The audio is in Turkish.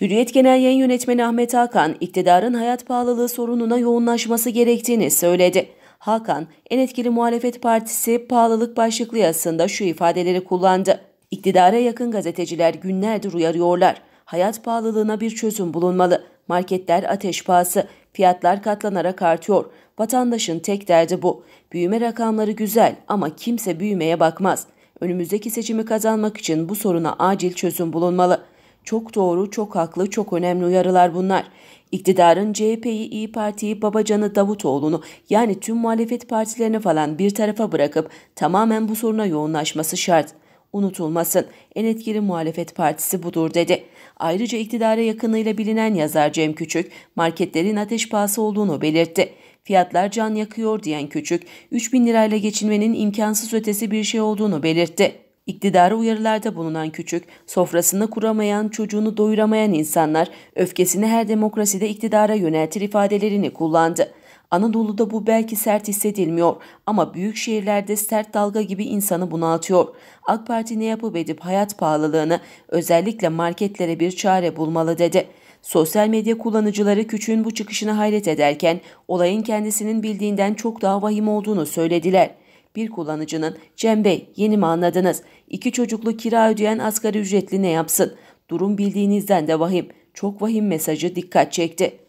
Hürriyet Genel Yayın Yönetmeni Ahmet Hakan, iktidarın hayat pahalılığı sorununa yoğunlaşması gerektiğini söyledi. Hakan, en etkili muhalefet partisi pahalılık başlıklı yazısında şu ifadeleri kullandı. İktidara yakın gazeteciler günlerdir uyarıyorlar. Hayat pahalılığına bir çözüm bulunmalı. Marketler ateş pahası, fiyatlar katlanarak artıyor. Vatandaşın tek derdi bu. Büyüme rakamları güzel ama kimse büyümeye bakmaz.'' Önümüzdeki seçimi kazanmak için bu soruna acil çözüm bulunmalı. Çok doğru, çok haklı, çok önemli uyarılar bunlar. İktidarın CHP'yi, İyi Parti'yi, Babacan'ı, Davutoğlu'nu yani tüm muhalefet partilerini falan bir tarafa bırakıp tamamen bu soruna yoğunlaşması şart. Unutulmasın, en etkili muhalefet partisi budur dedi. Ayrıca iktidara yakınıyla bilinen yazar Cem Küçük, marketlerin ateş pahası olduğunu belirtti fiyatlar can yakıyor diyen Küçük, 3 bin lirayla geçinmenin imkansız ötesi bir şey olduğunu belirtti. İktidara uyarılarda bulunan Küçük, sofrasını kuramayan, çocuğunu doyuramayan insanlar öfkesini her demokraside iktidara yöneltir ifadelerini kullandı. Anadolu'da bu belki sert hissedilmiyor ama büyük şehirlerde sert dalga gibi insanı bunaltıyor. AK Parti ne yapıp edip hayat pahalılığını özellikle marketlere bir çare bulmalı dedi. Sosyal medya kullanıcıları küçüğün bu çıkışına hayret ederken olayın kendisinin bildiğinden çok daha vahim olduğunu söylediler. Bir kullanıcının Cem Bey yeni mi anladınız? İki çocuklu kira ödeyen asgari ücretli ne yapsın? Durum bildiğinizden de vahim. Çok vahim mesajı dikkat çekti.